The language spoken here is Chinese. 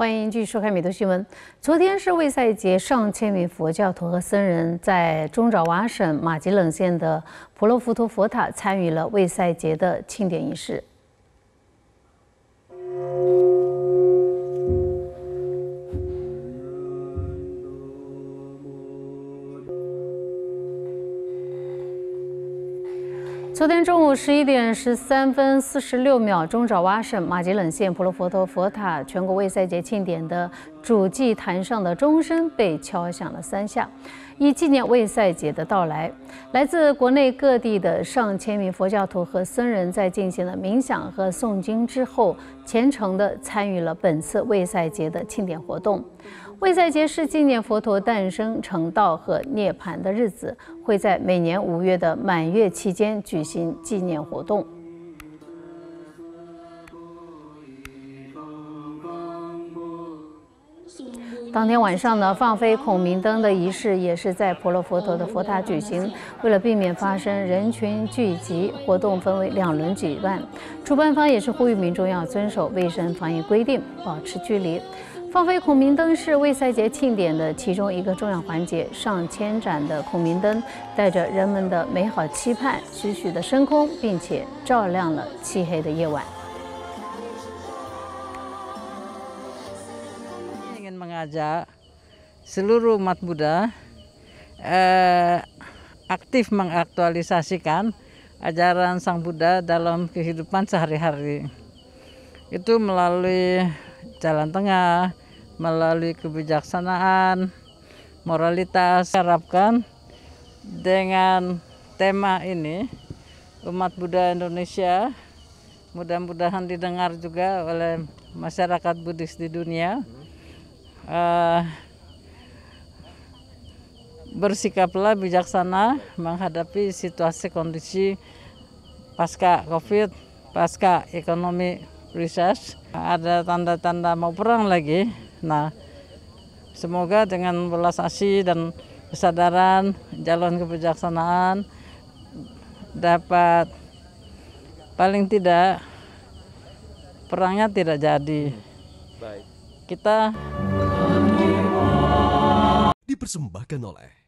欢迎继续收看《每图新闻》。昨天是为赛节，上千名佛教徒和僧人在中爪哇省马吉冷县的普罗浮陀佛塔参与了为赛节的庆典仪式。昨天中午十一点十三分四十六秒，中爪哇省马吉冷县普罗佛陀佛塔全国卫赛节庆典的主祭坛上的钟声被敲响了三下，以纪念卫赛节的到来。来自国内各地的上千名佛教徒和僧人在进行了冥想和诵经之后，虔诚地参与了本次卫赛节的庆典活动。卫赛节是纪念佛陀诞生、成道和涅槃的日子，会在每年五月的满月期间举行。行纪念活动。当天晚上呢，放飞孔明灯的仪式也是在婆罗佛陀的佛塔举行。为了避免发生人群聚集，活动分为两轮举办。主办方也是呼吁民众要遵守卫生防疫规定，保持距离。放飞孔明灯是卫塞节庆典的其中一个重要环节。上千盏的孔明灯带着人们的美好期盼，徐徐的升空，并且照亮了漆黑的夜晚。Seluruh u mat Buddha, eh, aktif mengaktualisasikan ajaran Sang Buddha dalam kehidupan sehari-hari. Itu melalui jalan tengah. melalui kebijaksanaan, moralitas. Harapkan dengan tema ini umat Buddha Indonesia mudah-mudahan didengar juga oleh masyarakat Buddhis di dunia. Uh, bersikaplah bijaksana menghadapi situasi kondisi pasca COVID, pasca ekonomi research. Ada tanda-tanda mau perang lagi, Nah, semoga dengan belas asih dan kesadaran jalan kebijaksanaan dapat paling tidak perangnya tidak jadi. Hmm, Kita dipersembahkan oleh